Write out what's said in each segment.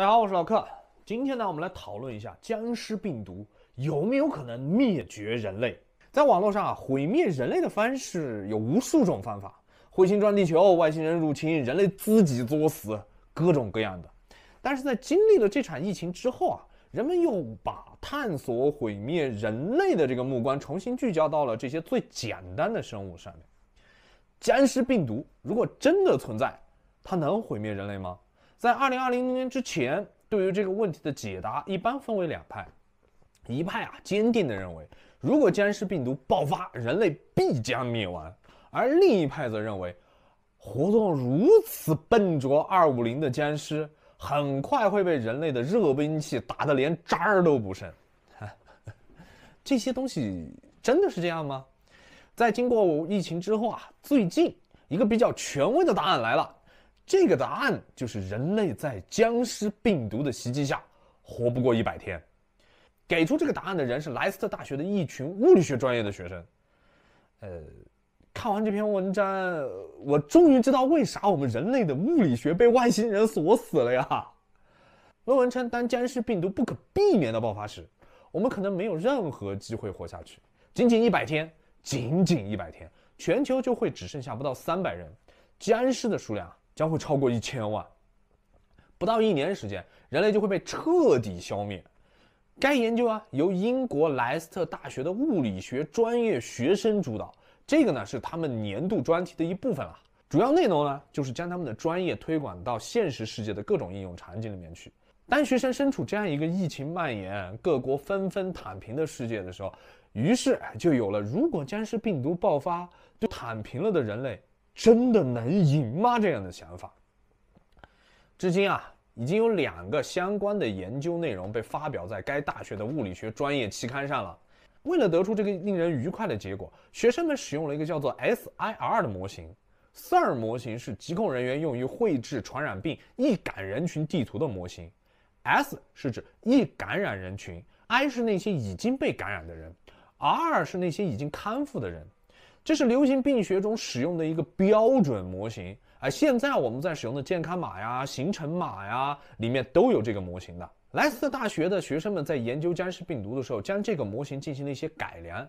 大家好，我是老克。今天呢，我们来讨论一下僵尸病毒有没有可能灭绝人类。在网络上啊，毁灭人类的方式有无数种方法：彗星撞地球、外星人入侵、人类自己作死，各种各样的。但是在经历了这场疫情之后啊，人们又把探索毁灭人类的这个目光重新聚焦到了这些最简单的生物上面。僵尸病毒如果真的存在，它能毁灭人类吗？在二零二零年之前，对于这个问题的解答一般分为两派，一派啊坚定地认为，如果僵尸病毒爆发，人类必将灭亡；而另一派则认为，活动如此笨拙二五零的僵尸，很快会被人类的热兵器打得连渣儿都不剩。这些东西真的是这样吗？在经过疫情之后啊，最近一个比较权威的答案来了。这个答案就是人类在僵尸病毒的袭击下活不过一百天。给出这个答案的人是莱斯特大学的一群物理学专业的学生。呃，看完这篇文章，我终于知道为啥我们人类的物理学被外星人锁死了呀。论文称，当僵尸病毒不可避免的爆发时，我们可能没有任何机会活下去。仅仅一百天，仅仅一百天，全球就会只剩下不到三百人。僵尸的数量。将会超过一千万，不到一年时间，人类就会被彻底消灭。该研究啊，由英国莱斯特大学的物理学专业学生主导，这个呢是他们年度专题的一部分了。主要内容呢，就是将他们的专业推广到现实世界的各种应用场景里面去。当学生身处这样一个疫情蔓延、各国纷纷躺平的世界的时候，于是就有了：如果僵尸病毒爆发，就躺平了的人类。真的能赢吗？这样的想法，至今啊，已经有两个相关的研究内容被发表在该大学的物理学专业期刊上了。为了得出这个令人愉快的结果，学生们使用了一个叫做 SIR 的模型。SIR 模型是疾控人员用于绘制传染病易感人群地图的模型。S 是指易感染人群，I 是那些已经被感染的人，R 是那些已经康复的人。这是流行病学中使用的一个标准模型，哎，现在我们在使用的健康码呀、行程码呀，里面都有这个模型的。莱斯特大学的学生们在研究僵尸病毒的时候，将这个模型进行了一些改良。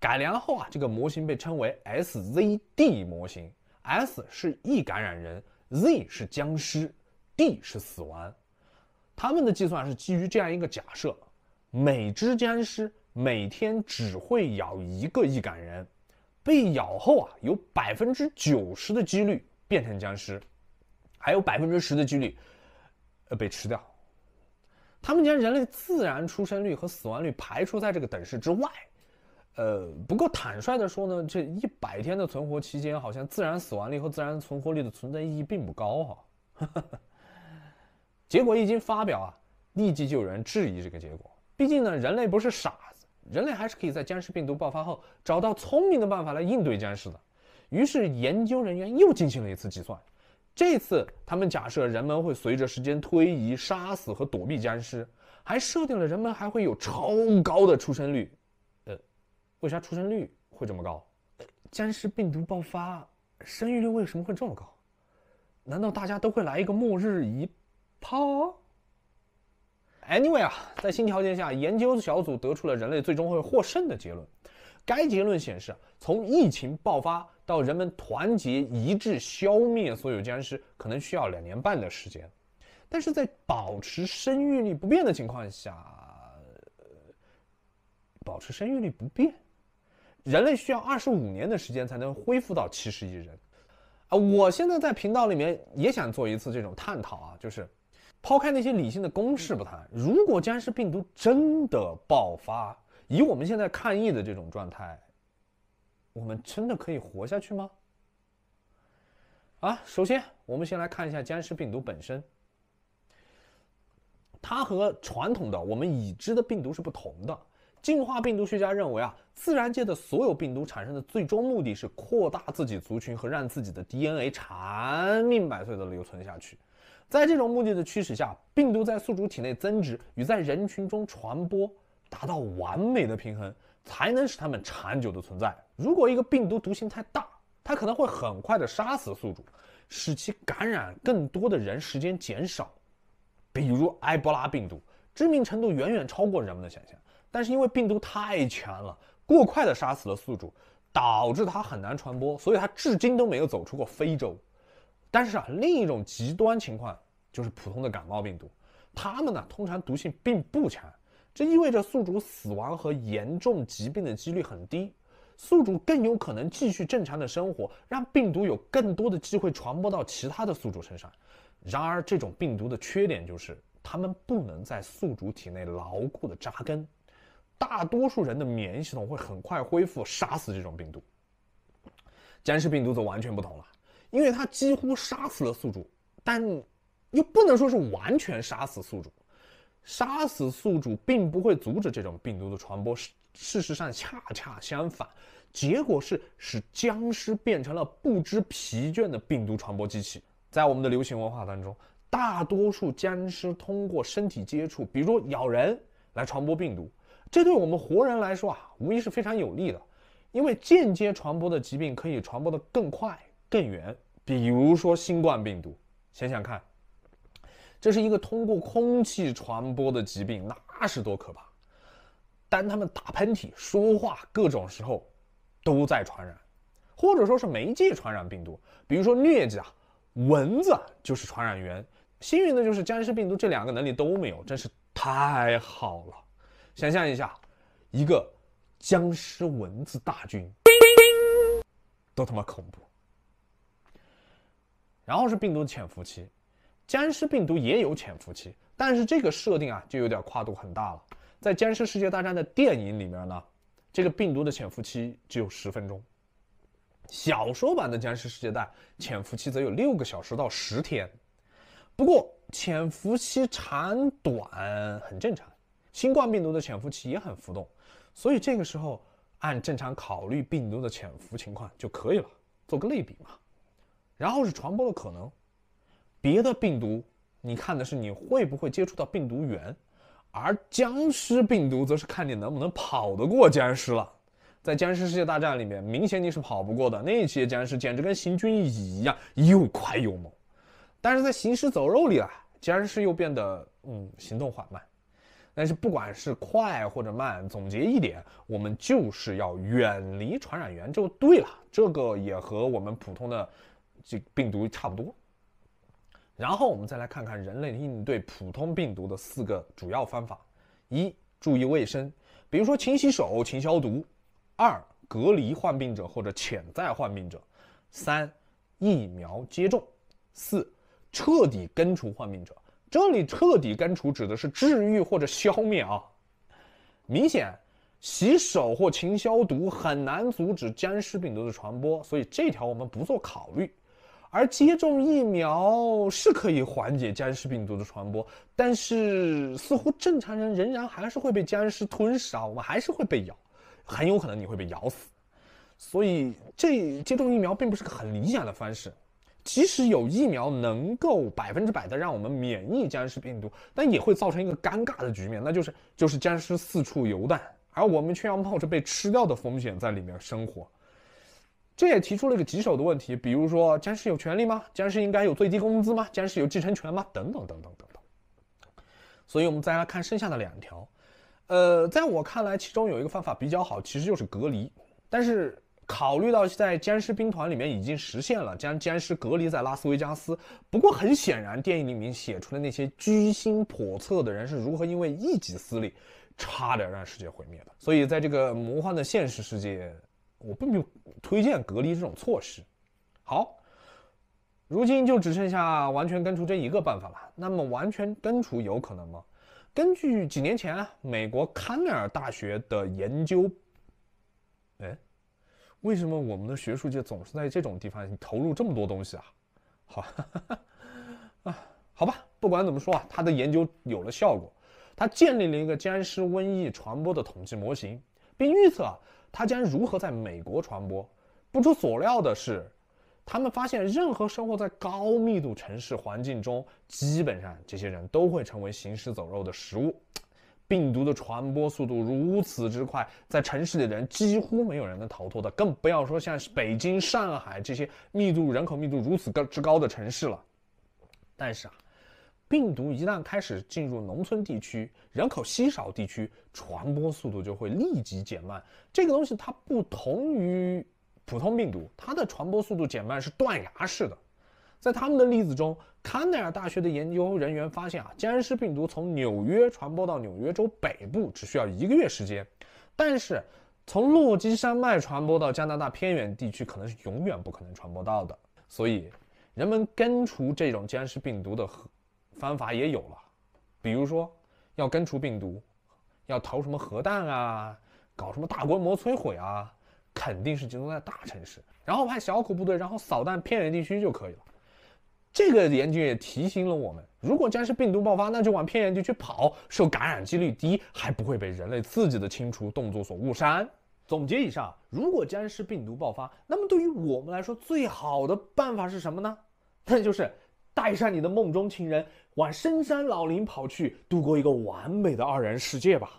改良后啊，这个模型被称为 S Z D 模型，S 是易感染人，Z 是僵尸，D 是死亡。他们的计算是基于这样一个假设：每只僵尸每天只会咬一个易感人。被咬后啊，有百分之九十的几率变成僵尸，还有百分之十的几率，呃，被吃掉。他们将人类自然出生率和死亡率排除在这个等式之外，呃，不过坦率的说呢，这一百天的存活期间，好像自然死亡率和自然存活率的存在意义并不高哈。结果一经发表啊，立即就有人质疑这个结果，毕竟呢，人类不是傻。人类还是可以在僵尸病毒爆发后找到聪明的办法来应对僵尸的。于是研究人员又进行了一次计算，这次他们假设人们会随着时间推移杀死和躲避僵尸，还设定了人们还会有超高的出生率。呃，为啥出生率会这么高？僵尸病毒爆发，生育率为什么会这么高？难道大家都会来一个末日一炮？Anyway 啊，在新条件下，研究小组得出了人类最终会获胜的结论。该结论显示，从疫情爆发到人们团结一致消灭所有僵尸，可能需要两年半的时间。但是在保持生育率不变的情况下，保持生育率不变，人类需要二十五年的时间才能恢复到七十亿人。啊，我现在在频道里面也想做一次这种探讨啊，就是。抛开那些理性的公式不谈，如果僵尸病毒真的爆发，以我们现在抗疫的这种状态，我们真的可以活下去吗？啊，首先我们先来看一下僵尸病毒本身。它和传统的我们已知的病毒是不同的。进化病毒学家认为啊，自然界的所有病毒产生的最终目的是扩大自己族群和让自己的 DNA 长命百岁的留存下去。在这种目的的驱使下，病毒在宿主体内增殖与在人群中传播达到完美的平衡，才能使它们长久的存在。如果一个病毒毒性太大，它可能会很快的杀死宿主，使其感染更多的人，时间减少。比如埃博拉病毒，致命程度远远超过人们的想象，但是因为病毒太强了，过快的杀死了宿主，导致它很难传播，所以它至今都没有走出过非洲。但是啊，另一种极端情况。就是普通的感冒病毒，它们呢通常毒性并不强，这意味着宿主死亡和严重疾病的几率很低，宿主更有可能继续正常的生活，让病毒有更多的机会传播到其他的宿主身上。然而，这种病毒的缺点就是它们不能在宿主体内牢固的扎根，大多数人的免疫系统会很快恢复杀死这种病毒。僵尸病毒则完全不同了，因为它几乎杀死了宿主，但。又不能说是完全杀死宿主，杀死宿主并不会阻止这种病毒的传播，事事实上恰恰相反，结果是使僵尸变成了不知疲倦的病毒传播机器。在我们的流行文化当中，大多数僵尸通过身体接触，比如咬人，来传播病毒。这对我们活人来说啊，无疑是非常有利的，因为间接传播的疾病可以传播得更快、更远。比如说新冠病毒，想想看。这是一个通过空气传播的疾病，那是多可怕！当他们打喷嚏、说话各种时候，都在传染，或者说是媒介传染病毒，比如说疟疾啊，蚊子就是传染源。幸运的就是僵尸病毒这两个能力都没有，真是太好了。想象一下，一个僵尸蚊子大军，都他妈恐怖！然后是病毒潜伏期。僵尸病毒也有潜伏期，但是这个设定啊就有点跨度很大了。在《僵尸世界大战》的电影里面呢，这个病毒的潜伏期只有十分钟；小说版的《僵尸世界大潜伏期则有六个小时到十天。不过潜伏期长短很正常，新冠病毒的潜伏期也很浮动，所以这个时候按正常考虑病毒的潜伏情况就可以了，做个类比嘛。然后是传播的可能。别的病毒，你看的是你会不会接触到病毒源，而僵尸病毒则是看你能不能跑得过僵尸了。在僵尸世界大战里面，明显你是跑不过的，那些僵尸简直跟行军蚁一样，又快又猛。但是在行尸走肉里啊，僵尸又变得嗯行动缓慢。但是不管是快或者慢，总结一点，我们就是要远离传染源就对了。这个也和我们普通的这病毒差不多。然后我们再来看看人类应对普通病毒的四个主要方法：一、注意卫生，比如说勤洗手、勤消毒；二、隔离患病者或者潜在患病者；三、疫苗接种；四、彻底根除患病者。这里彻底根除指的是治愈或者消灭啊。明显，洗手或勤消毒很难阻止僵尸病毒的传播，所以这条我们不做考虑。而接种疫苗是可以缓解僵尸病毒的传播，但是似乎正常人仍然还是会被僵尸吞噬啊，我们还是会被咬，很有可能你会被咬死。所以这接种疫苗并不是个很理想的方式。即使有疫苗能够百分之百的让我们免疫僵尸病毒，但也会造成一个尴尬的局面，那就是就是僵尸四处游荡，而我们却要冒着被吃掉的风险在里面生活。这也提出了一个棘手的问题，比如说僵尸有权利吗？僵尸应该有最低工资吗？僵尸有继承权吗？等等等等等等。所以，我们再来看剩下的两条。呃，在我看来，其中有一个方法比较好，其实就是隔离。但是，考虑到在僵尸兵团里面已经实现了将僵尸隔离在拉斯维加斯，不过很显然，电影里面写出了那些居心叵测的人是如何因为一己私利，差点让世界毁灭的。所以，在这个魔幻的现实世界。我并不推荐隔离这种措施。好，如今就只剩下完全根除这一个办法了。那么完全根除有可能吗？根据几年前美国康奈尔大学的研究，哎，为什么我们的学术界总是在这种地方投入这么多东西啊？好，啊，好吧，不管怎么说啊，他的研究有了效果，他建立了一个僵尸瘟疫传播的统计模型，并预测。它将如何在美国传播？不出所料的是，他们发现，任何生活在高密度城市环境中，基本上这些人都会成为行尸走肉的食物。病毒的传播速度如此之快，在城市里的人几乎没有人能逃脱的，更不要说像是北京、上海这些密度人口密度如此高之高的城市了。但是啊。病毒一旦开始进入农村地区、人口稀少地区，传播速度就会立即减慢。这个东西它不同于普通病毒，它的传播速度减慢是断崖式的。在他们的例子中，康奈尔大学的研究人员发现啊，僵尸病毒从纽约传播到纽约州北部只需要一个月时间，但是从落基山脉传播到加拿大偏远地区可能是永远不可能传播到的。所以，人们根除这种僵尸病毒的。方法也有了，比如说要根除病毒，要投什么核弹啊，搞什么大规模摧毁啊，肯定是集中在大城市，然后派小股部队，然后扫荡偏远地区就可以了。这个研究也提醒了我们，如果僵尸病毒爆发，那就往偏远地区跑，受感染几率低，还不会被人类自己的清除动作所误伤。总结以上，如果僵尸病毒爆发，那么对于我们来说，最好的办法是什么呢？那就是。带上你的梦中情人，往深山老林跑去，度过一个完美的二人世界吧。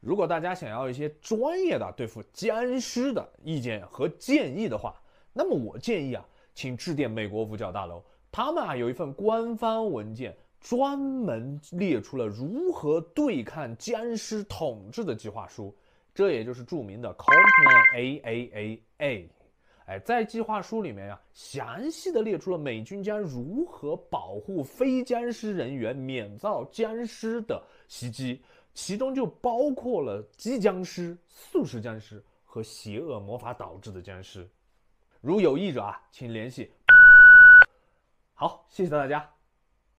如果大家想要一些专业的对付僵尸的意见和建议的话，那么我建议啊，请致电美国五角大楼，他们啊有一份官方文件，专门列出了如何对抗僵尸统治的计划书，这也就是著名的 Complan AAAA。哎，在计划书里面呀，详细的列出了美军将如何保护非僵尸人员免遭僵尸的袭击，其中就包括了机僵尸、素食僵尸和邪恶魔法导致的僵尸。如有意者啊，请联系。好，谢谢大家。